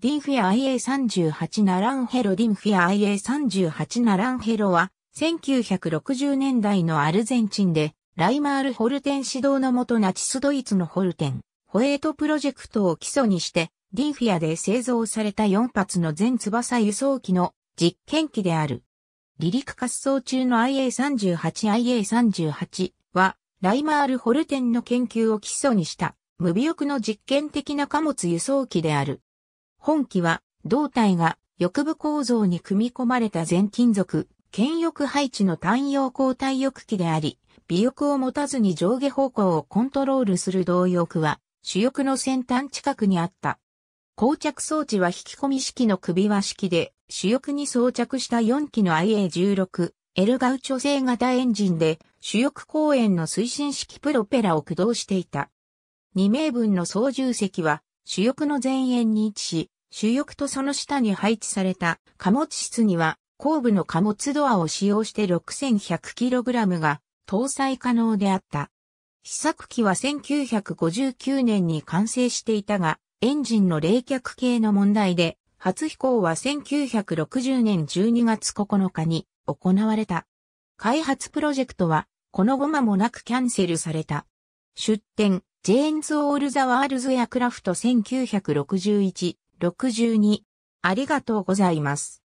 ディンフィア IA38 ナランヘロディンフィア IA38 ナランヘロは、1960年代のアルゼンチンで、ライマール・ホルテン指導のもとナチスドイツのホルテン、ホエートプロジェクトを基礎にして、ディンフィアで製造された4発の全翼輸送機の実験機である。離陸滑走中の IA38IA38 IA38 は、ライマール・ホルテンの研究を基礎にした、無尾翼の実験的な貨物輸送機である。本機は、胴体が翼部構造に組み込まれた全金属、剣翼配置の単葉交代翼機であり、尾翼を持たずに上下方向をコントロールする動翼は、主翼の先端近くにあった。膠着装置は引き込み式の首輪式で、主翼に装着した4機の IA16、エルガウチョ製型エンジンで、主翼公園の推進式プロペラを駆動していた。2名分の操縦席は、主翼の前縁に位置し、主翼とその下に配置された貨物室には後部の貨物ドアを使用して 6100kg が搭載可能であった。試作機は1959年に完成していたが、エンジンの冷却系の問題で、初飛行は1960年12月9日に行われた。開発プロジェクトは、この後間もなくキャンセルされた。出展、ジェーンズ・オール・ザ・ワールズ・エアクラフト1961 62。ありがとうございます。